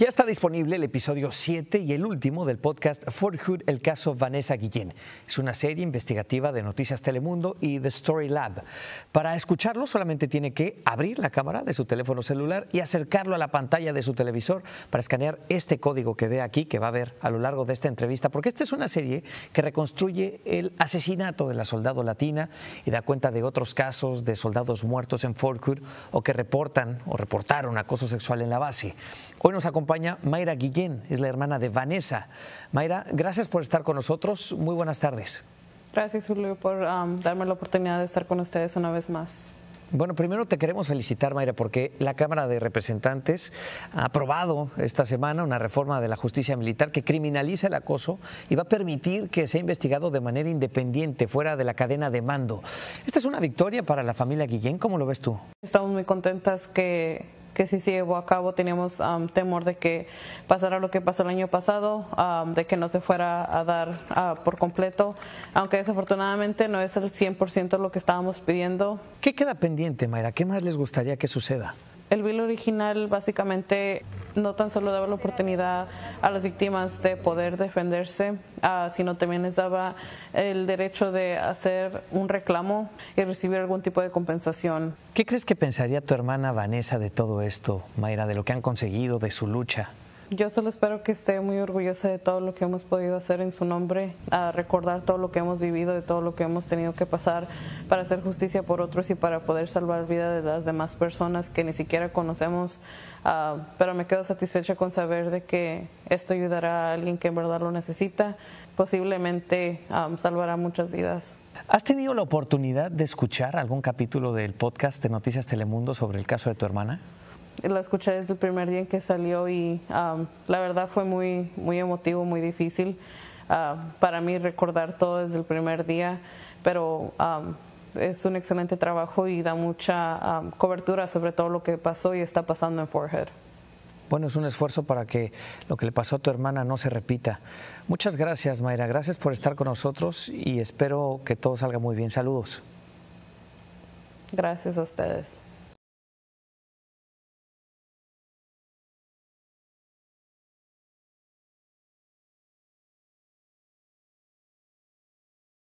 Ya está disponible el episodio 7 y el último del podcast Fort Hood, el caso Vanessa Guillén. Es una serie investigativa de Noticias Telemundo y The Story Lab. Para escucharlo solamente tiene que abrir la cámara de su teléfono celular y acercarlo a la pantalla de su televisor para escanear este código que ve aquí, que va a ver a lo largo de esta entrevista, porque esta es una serie que reconstruye el asesinato de la soldado latina y da cuenta de otros casos de soldados muertos en Fort Hood o que reportan o reportaron acoso sexual en la base. Hoy nos acompaña Mayra Guillén, es la hermana de Vanessa. Mayra, gracias por estar con nosotros. Muy buenas tardes. Gracias, Julio, por um, darme la oportunidad de estar con ustedes una vez más. Bueno, primero te queremos felicitar, Mayra, porque la Cámara de Representantes ha aprobado esta semana una reforma de la justicia militar que criminaliza el acoso y va a permitir que sea investigado de manera independiente, fuera de la cadena de mando. Esta es una victoria para la familia Guillén, ¿cómo lo ves tú? Estamos muy contentas que que si se llevó a cabo teníamos um, temor de que pasara lo que pasó el año pasado, um, de que no se fuera a dar uh, por completo, aunque desafortunadamente no es el 100% lo que estábamos pidiendo. ¿Qué queda pendiente, Mayra? ¿Qué más les gustaría que suceda? El bill original básicamente no tan solo daba la oportunidad a las víctimas de poder defenderse, ah, sino también les daba el derecho de hacer un reclamo y recibir algún tipo de compensación. ¿Qué crees que pensaría tu hermana Vanessa de todo esto, Mayra, de lo que han conseguido, de su lucha? yo solo espero que esté muy orgullosa de todo lo que hemos podido hacer en su nombre, a recordar todo lo que hemos vivido, de todo lo que hemos tenido que pasar para hacer justicia por otros y para poder salvar vida de las demás personas que ni siquiera conocemos. Ah, pero me quedo satisfecha con saber de que esto ayudará a alguien que en verdad lo necesita, posiblemente ah, salvará muchas vidas. ¿Has tenido la oportunidad de escuchar algún capítulo del podcast de Noticias Telemundo sobre el caso de tu hermana? la escuché desde el primer día en que salió y um, la verdad fue muy, muy emotivo, muy difícil uh, para mí recordar todo desde el primer día, pero um, es un excelente trabajo y da mucha um, cobertura sobre todo lo que pasó y está pasando en Forehead. Bueno, es un esfuerzo para que lo que le pasó a tu hermana no se repita. Muchas gracias, Mayra. Gracias por estar con nosotros y espero que todo salga muy bien. Saludos. Gracias a ustedes.